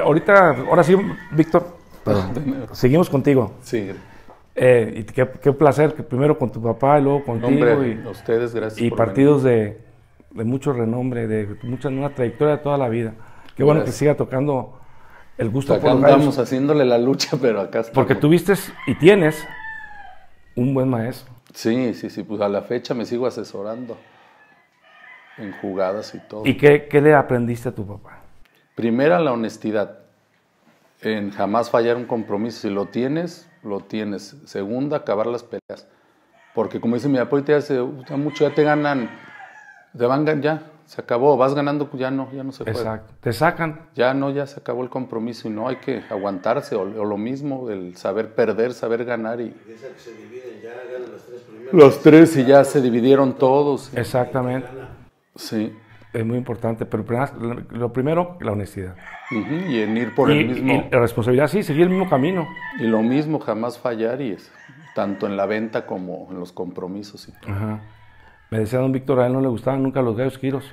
ahorita, ahora sí, Víctor, seguimos contigo. Sí. Eh, y qué, placer primero con tu papá y luego contigo. y, ustedes, Y partidos de, mucho renombre, de mucha una trayectoria de toda la vida. Qué bueno que siga tocando el gusto acá por Acá andamos haciéndole la lucha, pero acá Porque tuviste y tienes un buen maestro. Sí, sí, sí, pues a la fecha me sigo asesorando en jugadas y todo. ¿Y qué, qué le aprendiste a tu papá? Primera, la honestidad. En jamás fallar un compromiso. Si lo tienes, lo tienes. Segunda, acabar las peleas. Porque como dice mi apoyo, hace mucho, ya te ganan, te van ya, se acabó, vas ganando, pues ya no, ya no se puede. Exacto, te sacan. Ya no, ya se acabó el compromiso y no hay que aguantarse, o, lo mismo, el saber perder, saber ganar. y los tres Los tres y ya se dividieron todos. Exactamente. Sí. Es muy importante, pero lo primero, la honestidad. y en ir por el mismo. la responsabilidad, sí, seguir el mismo camino. Y lo mismo, jamás fallar, y es, tanto en la venta como en los compromisos. Y todo. Me decía don Víctor, a él no le gustaban nunca los gallos giros.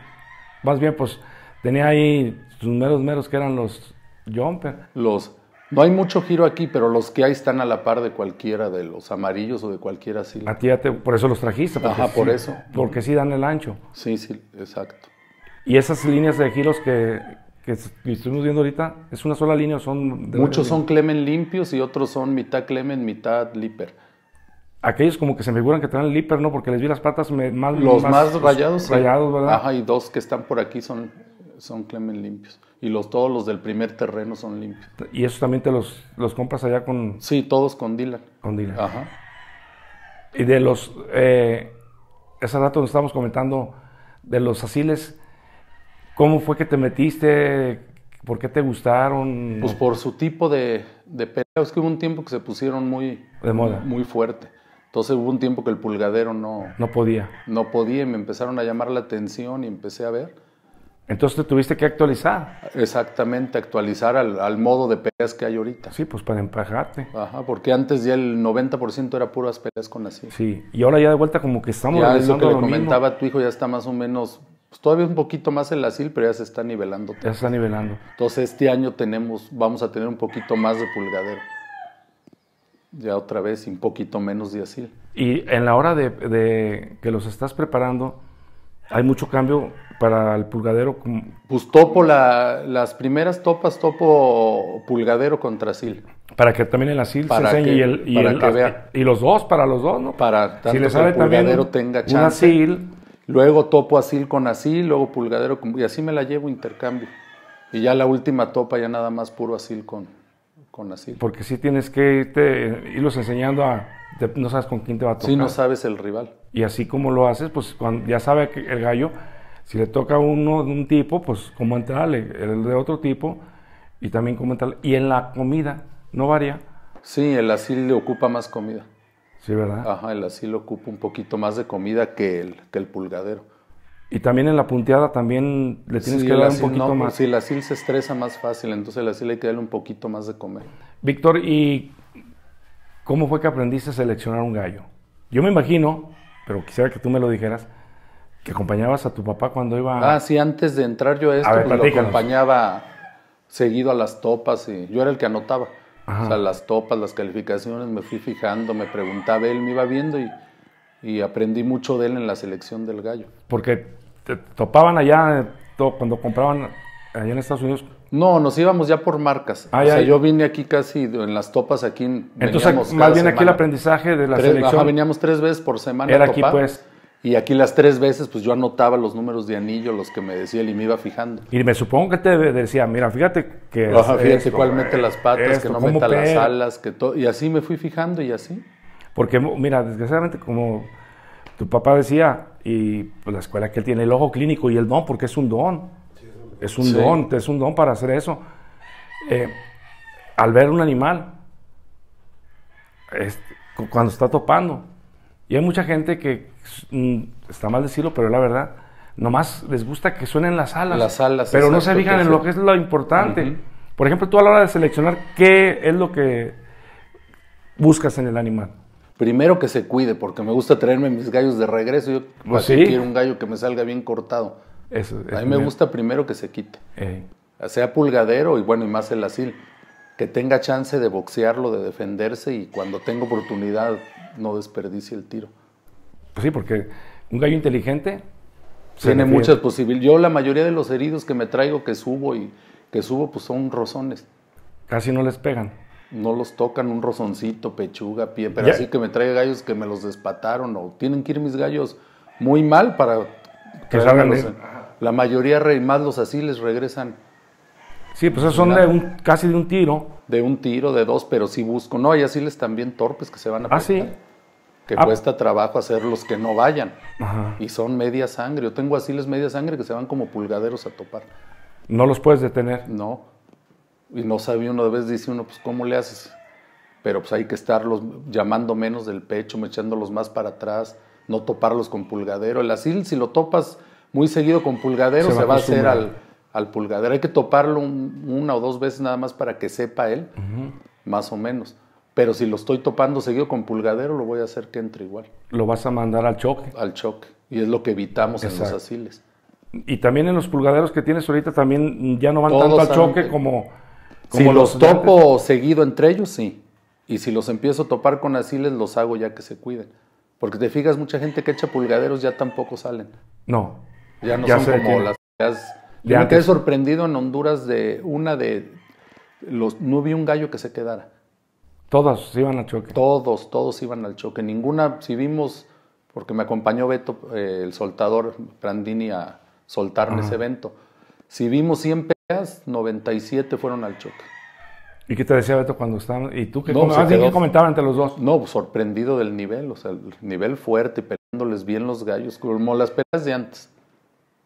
Más bien, pues tenía ahí sus meros meros que eran los jumper. Los. No hay mucho giro aquí, pero los que hay están a la par de cualquiera de los amarillos o de cualquiera así. A ti por eso los trajiste. Ajá, por eso. Porque sí dan el ancho. Sí, sí, exacto. Y esas líneas de giros que, que estuvimos viendo ahorita, ¿es una sola línea o son...? De Muchos son Clemen limpios y otros son mitad Clemen, mitad Lipper. Aquellos como que se me figuran que traen Lipper, ¿no? Porque les vi las patas me, más... Los más, rayados. Rayados, ¿verdad? Ajá, y dos que están por aquí son, son Clemen limpios. Y los, todos los del primer terreno son limpios. ¿Y esos también te los, los compras allá con...? Sí, todos con Dylan. Con Dylan. Ajá. Y de los... Eh, ese rato nos estábamos comentando de los asiles ¿Cómo fue que te metiste? ¿Por qué te gustaron? Pues por su tipo de, de Es que hubo un tiempo que se pusieron muy, de moda. muy fuerte. Entonces hubo un tiempo que el pulgadero no... No podía. No podía y me empezaron a llamar la atención y empecé a ver. Entonces te tuviste que actualizar. Exactamente, actualizar al, al, modo de peleas que hay ahorita. Sí, pues para empajarte. Ajá, porque antes ya el 90% era puras peleas con así. Sí, y ahora ya de vuelta como que estamos ya es lo que le comentaba tu hijo, ya está más o menos pues todavía un poquito más el asil, pero ya se está nivelando. Ya se está nivelando. Entonces este año tenemos, vamos a tener un poquito más de pulgadero. Ya otra vez, un poquito menos de asil. Y en la hora de, que los estás preparando, hay mucho cambio para el pulgadero. Pues topo las primeras topas, topo pulgadero contra Asil. Para que también el asil para se y, los dos, para los dos, ¿no? Para que el pulgadero tenga chance. Un asil Luego topo asil con asil, luego pulgadero con... Y así me la llevo intercambio. Y ya la última topa ya nada más puro asil con, con asil. Porque si tienes que irte, irlos enseñando a... no sabes con quién te va a tocar. Sí, no sabes el rival. Y así como lo haces, pues ya sabe que el gallo, si le toca a uno de un tipo, pues cómo entrarle, el de otro tipo, y también cómo entrarle. Y en la comida, no varía. Sí, el asil le ocupa más comida. Sí, ¿verdad? Ajá, el asilo ocupa un poquito más de comida que el, que el pulgadero. Y también en la punteada también le tienes que dar un poquito más. Sí, el asil se estresa más fácil, entonces el asil hay que darle un poquito más de comer. Víctor, ¿y cómo fue que aprendiste a seleccionar un gallo? Yo me imagino, pero quisiera que tú me lo dijeras, que acompañabas a tu papá cuando iba... Ah, sí, antes de entrar yo a esto, pues, lo acompañaba seguido a las topas y yo era el que anotaba. O sea, las topas, las calificaciones, me fui fijando, me preguntaba, él me iba viendo y, y aprendí mucho de él en la selección del gallo. Porque te topaban allá cuando compraban allá en Estados Unidos. No, nos íbamos ya por marcas. Ah, o sea, yo vine aquí casi en las topas aquí. Entonces, más bien aquí el aprendizaje de la selección. veníamos tres veces por semana. Era a aquí pues y aquí las tres veces, pues yo anotaba los números de anillo, los que me decía él y me iba fijando. Y me supongo que te decía, mira, fíjate que. Ajá, fíjate cuál mete las patas, que no meta las alas, que todo. Y así me fui fijando y así. Porque, mira, desgraciadamente, como tu papá decía, y pues, la escuela que él tiene el ojo clínico y el don, porque es un don. Es un don, es un don para hacer eso. Eh, al ver un animal, este, cuando está topando, y hay mucha gente que, mm, está mal decirlo, pero la verdad, nomás les gusta que suenen las alas. Las alas, Pero no se fijan en lo que es lo importante. Por ejemplo, tú a la hora de seleccionar qué es lo que buscas en el animal. Primero que se cuide, porque me gusta traerme mis gallos de regreso. Yo pues quiero un gallo que me salga bien cortado. a mí me gusta primero que se quite. Sea pulgadero y bueno, y más el asil que tenga chance de boxearlo, de defenderse y cuando tenga oportunidad no desperdicie el tiro. Pues sí, porque un gallo inteligente tiene muchas posibilidades. Yo la mayoría de los heridos que me traigo, que subo y que subo, pues son rozones. Casi no les pegan. No los tocan un rozoncito, pechuga, pie, pero así que me traiga gallos que me los despataron o tienen que ir mis gallos muy mal para que salgan. La mayoría, más los así les regresan Sí, pues son de un, casi de un tiro. De un tiro, de dos, pero sí busco. No, hay asiles también torpes que se van a Ah, sí. Que ah. cuesta trabajo hacer los que no vayan. Ajá. Y son media sangre. Yo tengo asiles media sangre que se van como pulgaderos a topar. ¿No los puedes detener? No. Y no sabía uno, de vez dice uno, pues ¿cómo le haces? Pero pues hay que estarlos llamando menos del pecho, echándolos más para atrás, no toparlos con pulgadero. El asil, si lo topas muy seguido con pulgadero, se va a hacer al al pulgadero. Hay que toparlo una o dos veces nada más para que sepa él, más o menos. Pero si lo estoy topando seguido con pulgadero, lo voy a hacer que entre igual. Lo vas a mandar al choque. Al choque. Y es lo que evitamos en los asiles. Y también en los pulgaderos que tienes ahorita también ya no van tanto al choque como, como, Si los, topo seguido entre ellos, sí. Y si los empiezo a topar con asiles, los hago ya que se cuiden. Porque te fijas, mucha gente que echa pulgaderos ya tampoco salen. No. Ya no son como las yo me quedé sorprendido en Honduras de una de los. No vi un gallo que se quedara. Todos iban al choque. Todos, todos iban al choque. Ninguna, si vimos, porque me acompañó Beto, eh, el soltador Brandini a soltarme ese evento. Si vimos 100 peleas, 97 fueron al choque. ¿Y qué te decía Beto cuando estaban? ¿Y tú qué, no, comentabas, ah, comentaban entre los dos? No, pues, sorprendido del nivel, o sea, el nivel fuerte, peleándoles bien los gallos, como las peleas de antes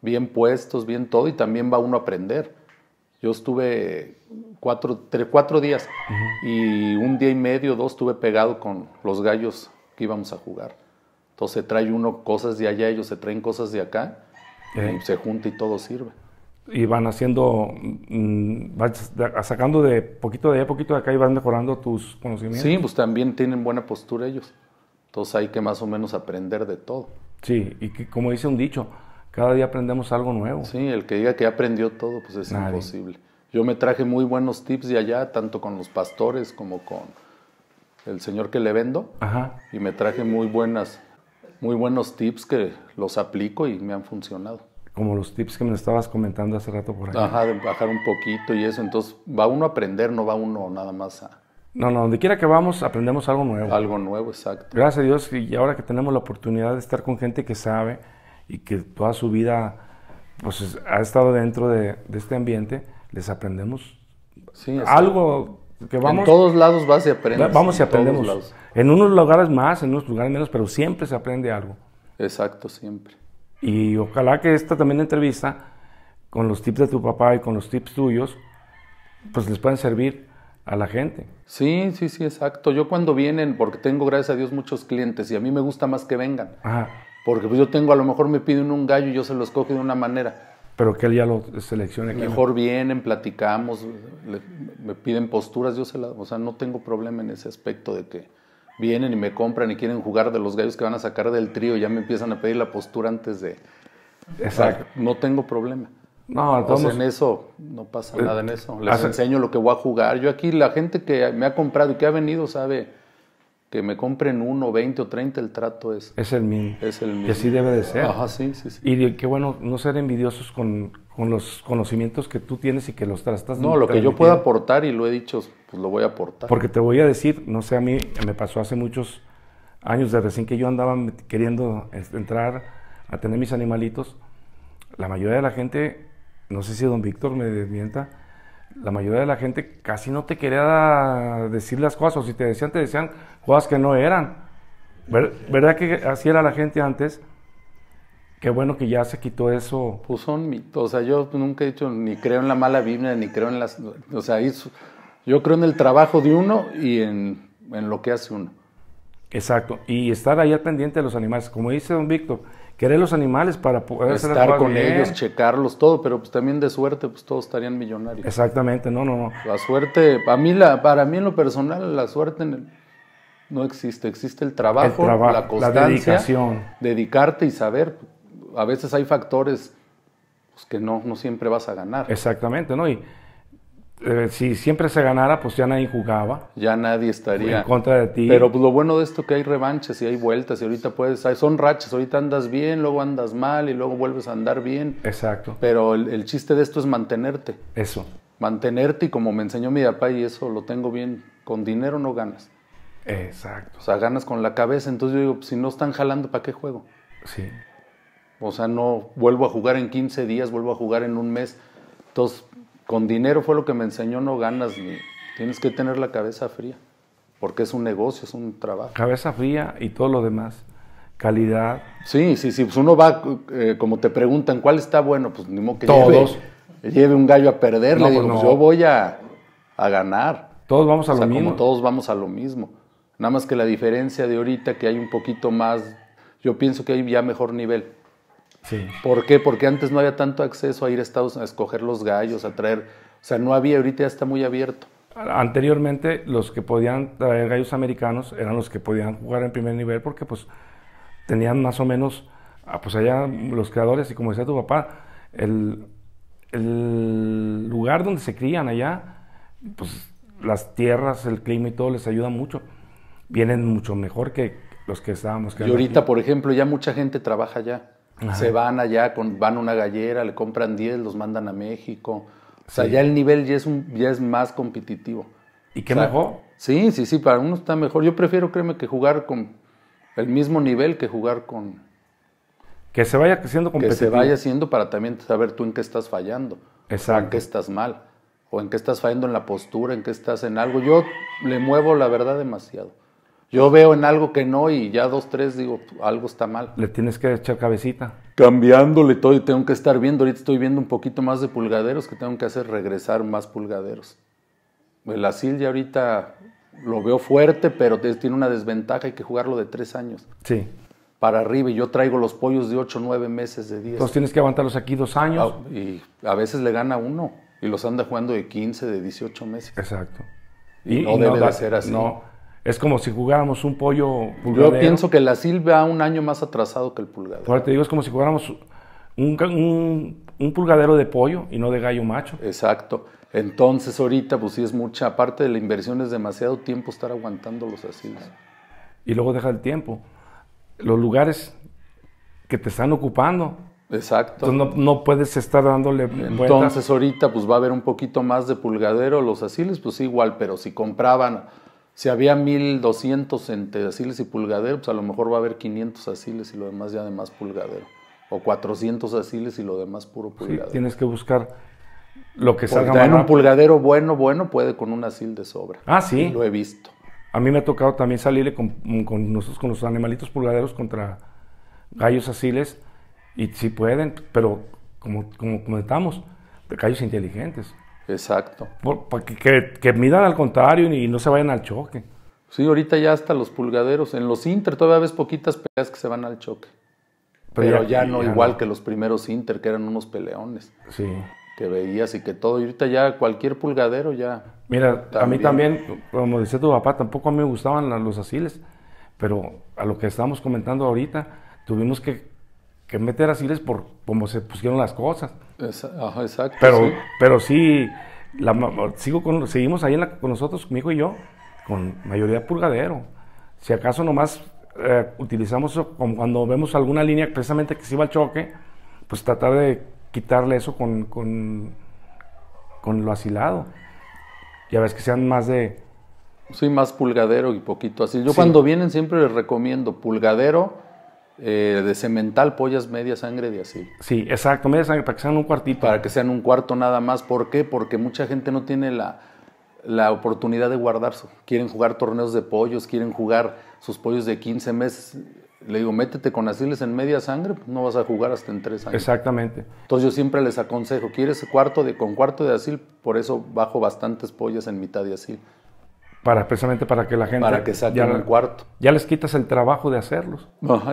bien puestos, bien todo, y también va uno a aprender. Yo estuve cuatro, cuatro días y un día y medio, dos, estuve pegado con los gallos que íbamos a jugar. Entonces trae uno cosas de allá, ellos se traen cosas de acá, y eh. se junta y todo sirve. Y van haciendo, mm, sacando de poquito de allá, poquito de acá y van mejorando tus conocimientos. Sí, pues también tienen buena postura ellos. Entonces hay que más o menos aprender de todo. Sí, y que, como dice un dicho, cada día aprendemos algo nuevo. Sí, el que diga que aprendió todo, pues es imposible. Yo me traje muy buenos tips de allá, tanto con los pastores como con el señor que le vendo. Ajá. Y me traje muy buenas, muy buenos tips que los aplico y me han funcionado. Como los tips que me estabas comentando hace rato por ahí. Ajá, de bajar un poquito y eso. Entonces, va uno a aprender, no va uno nada más a, no, no, donde quiera que vamos aprendemos algo nuevo. Algo nuevo, exacto. Gracias a Dios y ahora que tenemos la oportunidad de estar con gente que sabe, y que toda su vida pues, ha estado dentro de, este ambiente, les aprendemos algo que vamos... En todos lados vas y aprendes. Vamos y aprendemos. En unos lugares más, en unos lugares menos, pero siempre se aprende algo. Exacto, siempre. Y ojalá que esta también entrevista, con los tips de tu papá y con los tips tuyos, pues les puedan servir a la gente. Sí, sí, sí, exacto. Yo cuando vienen, porque tengo, gracias a Dios, muchos clientes y a mí me gusta más que vengan. Ajá. Porque pues yo tengo, a lo mejor me piden un gallo y yo se lo escoge de una manera. Pero que él ya lo seleccione. Mejor vienen, platicamos, me piden posturas, yo se la O sea, no tengo problema en ese aspecto de que vienen y me compran y quieren jugar de los gallos que van a sacar del trío, ya me empiezan a pedir la postura antes de... Exacto. Ah, no tengo problema. No, entonces, en eso no pasa eh, nada en eso. Les enseño lo que voy a jugar. Yo aquí la gente que me ha comprado y que ha venido sabe que me compren uno, veinte o 30, el trato es... Es el min Es el mismo. Y así debe de ser. Ajá, sí, sí, sí. Y qué bueno no ser envidiosos con, con, los conocimientos que tú tienes y que los tratas... No, lo que yo pueda aportar, y lo he dicho, pues lo voy a aportar. Porque te voy a decir, no sé, a mí me pasó hace muchos años, de recién que yo andaba queriendo entrar a tener mis animalitos, la mayoría de la gente, no sé si don Víctor me desmienta la mayoría de la gente casi no te quería decir las cosas, o si te decían, te decían cosas que no eran. ¿Verdad que así era la gente antes? Qué bueno que ya se quitó eso. Pues son mitos. O sea, yo nunca he dicho, ni creo en la mala Biblia, ni creo en las... O sea, yo creo en el trabajo de uno y en, en lo que hace uno. Exacto. Y estar ahí al pendiente de los animales. Como dice don Víctor, querer los animales para poder estar con ellos, checarlos, todo, pero pues también de suerte, pues todos estarían millonarios. Exactamente, no, no, no. La suerte, mí la, para mí en lo personal, la suerte no existe, existe el trabajo, la constancia, dedicarte y saber. A veces hay factores pues, que no, no siempre vas a ganar. Exactamente, ¿no? Y, eh, si siempre se ganara, pues ya nadie jugaba. Ya nadie estaría. En contra de ti. Pero pues, lo bueno de esto es que hay revanches y hay vueltas y ahorita puedes, son rachas, ahorita andas bien, luego andas mal y luego vuelves a andar bien. Exacto. Pero el, chiste de esto es mantenerte. Eso. Mantenerte y como me enseñó mi papá y eso lo tengo bien, con dinero no ganas. Exacto. O sea, ganas con la cabeza, entonces yo digo, pues, si no están jalando, ¿para qué juego? Sí. O sea, no vuelvo a jugar en 15 días, vuelvo a jugar en un mes. Entonces, con dinero fue lo que me enseñó, no ganas ni... Tienes que tener la cabeza fría, porque es un negocio, es un trabajo. Cabeza fría y todo lo demás. Calidad. Sí, sí, sí. Pues uno va, eh, como te preguntan, ¿cuál está bueno? Pues ni modo que Lleve, un gallo a perder. le digo, pues pues yo voy a, ganar. Todos vamos a o sea, lo mismo. todos vamos a lo mismo. Nada más que la diferencia de ahorita que hay un poquito más, yo pienso que hay ya mejor nivel. Sí. ¿Por qué? Porque antes no había tanto acceso a ir a Estados Unidos, a escoger los gallos, a traer. O sea, no había, ahorita ya está muy abierto. Anteriormente, los que podían traer gallos americanos eran los que podían jugar en primer nivel porque, pues, tenían más o menos, ah, pues, allá los creadores, y como decía tu papá, el, lugar donde se crían allá, pues, las tierras, el clima y todo les ayuda mucho. Vienen mucho mejor que los que estábamos. Y ahorita, por ejemplo, ya mucha gente trabaja allá. Se van allá, van una gallera, le compran 10, los mandan a México. O sea, ya el nivel ya es, ya es más competitivo. ¿Y qué mejor? Sí, sí, sí, para uno está mejor. Yo prefiero, créeme, que jugar con el mismo nivel que jugar con... Que se vaya creciendo competitivo. Que se vaya haciendo para también saber tú en qué estás fallando. Exacto. En qué estás mal. O en qué estás fallando en la postura, en qué estás en algo. Yo le muevo la verdad demasiado. Yo veo en algo que no y ya dos, tres digo, algo está mal. Le tienes que echar cabecita. Cambiándole todo y tengo que estar viendo. Ahorita estoy viendo un poquito más de pulgaderos que tengo que hacer regresar más pulgaderos. El asil ya ahorita lo veo fuerte, pero tiene una desventaja, hay que jugarlo de tres años. Sí. Para arriba y yo traigo los pollos de ocho, nueve meses, de diez. Entonces tienes que aguantarlos aquí dos años. y a veces le gana uno y los anda jugando de quince, de dieciocho meses. Exacto. Y, no debe de ser así. No es como si jugáramos un pollo pulgadero. Yo pienso que la silva un año más atrasado que el pulgadero. Ahora te digo, es como si jugáramos un, un, pulgadero de pollo y no de gallo macho. Exacto. Entonces ahorita, pues sí es mucha, aparte de la inversión, es demasiado tiempo estar aguantando los asiles. Y luego deja el tiempo. Los lugares que te están ocupando. Exacto. Entonces no, no puedes estar dándole. Entonces ahorita pues va a haber un poquito más de pulgadero, los asiles pues igual, pero si compraban si había 1200 entre asiles y pulgadero, pues a lo mejor va a haber 500 asiles y lo demás ya de más pulgadero. O 400 asiles y lo demás puro pulgadero. tienes que buscar lo que salga En un pulgadero bueno, bueno, puede con un asil de sobra. Ah, sí. Lo he visto. A mí me ha tocado también salirle con, nosotros, con los animalitos pulgaderos contra gallos asiles. Y si pueden, pero como, como comentamos, gallos inteligentes. Exacto. que, que, al contrario y no se vayan al choque. Sí, ahorita ya hasta los pulgaderos. En los Inter todavía ves poquitas peleas que se van al choque. Pero, ya, no igual que los primeros Inter, que eran unos peleones. Sí. Que veías y que todo. Y ahorita ya cualquier pulgadero ya. Mira, a mí también, como decía tu papá, tampoco a mí me gustaban los asiles. Pero a lo que estamos comentando ahorita, tuvimos que que meter así es por cómo se pusieron las cosas. exacto. Pero sí, pero sí sigo con, seguimos ahí con nosotros, mi hijo y yo, con mayoría pulgadero. Si acaso nomás eh, utilizamos cuando vemos alguna línea precisamente que se iba al choque, pues tratar de quitarle eso con, con, con lo asilado. a veces que sean más de... Soy más pulgadero y poquito así. Yo cuando vienen siempre les recomiendo pulgadero eh, de cemental, pollas media sangre de asil. Sí, exacto, media sangre, para que sean un cuartito. Para que sean un cuarto nada más. ¿Por qué? Porque mucha gente no tiene la, oportunidad de guardarse. Quieren jugar torneos de pollos, quieren jugar sus pollos de 15 meses. Le digo, métete con asiles en media sangre, pues, no vas a jugar hasta en tres años. Exactamente. Entonces yo siempre les aconsejo, quieres cuarto de, con cuarto de asil, por eso bajo bastantes pollas en mitad de asil para precisamente para que la gente para que saquen ya, cuarto ya les quitas el trabajo de hacerlos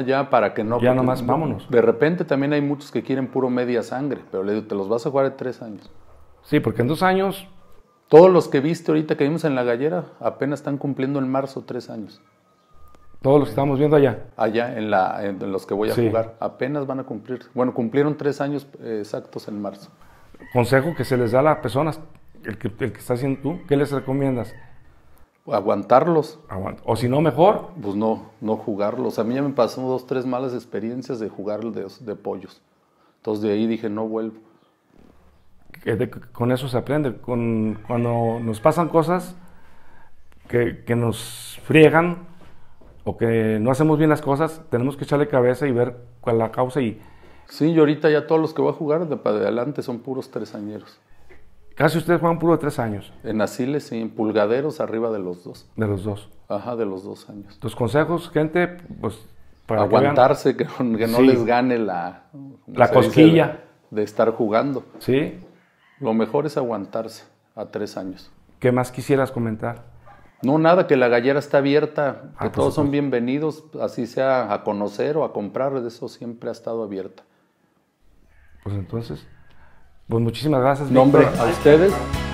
ya para que no ya nomás vámonos de repente también hay muchos que quieren puro media sangre pero le digo te los vas a jugar en tres años sí porque en dos años todos los que viste ahorita que vimos en la gallera apenas están cumpliendo en marzo tres años todos los que estamos viendo allá allá en la en los que voy a jugar apenas van a cumplir bueno cumplieron tres años eh, exactos en marzo consejo que se les da a las personas el que, el que está haciendo tú qué les recomiendas Aguantarlos. o si no, mejor. Pues no, no jugarlos. A mí ya me pasaron dos, tres malas experiencias de jugar de, de pollos. Entonces de ahí dije, no vuelvo. con eso se aprende. cuando nos pasan cosas que, nos friegan o que no hacemos bien las cosas, tenemos que echarle cabeza y ver cuál la causa. y Sí, y ahorita ya todos los que voy a jugar de para adelante son puros tresañeros. Casi ustedes juegan puro de tres años. En asiles y en pulgaderos arriba de los dos. De los dos. Ajá, de los dos años. ¿Los consejos, gente, pues... Para Aguantarse, que, no les gane la... La cosquilla. De, estar jugando. Sí. Lo mejor es aguantarse a tres años. ¿Qué más quisieras comentar? No, nada, que la gallera está abierta, ah, que todos son bienvenidos, así sea a conocer o a comprar, de eso siempre ha estado abierta. Pues entonces, pues muchísimas gracias. Nombre a ustedes.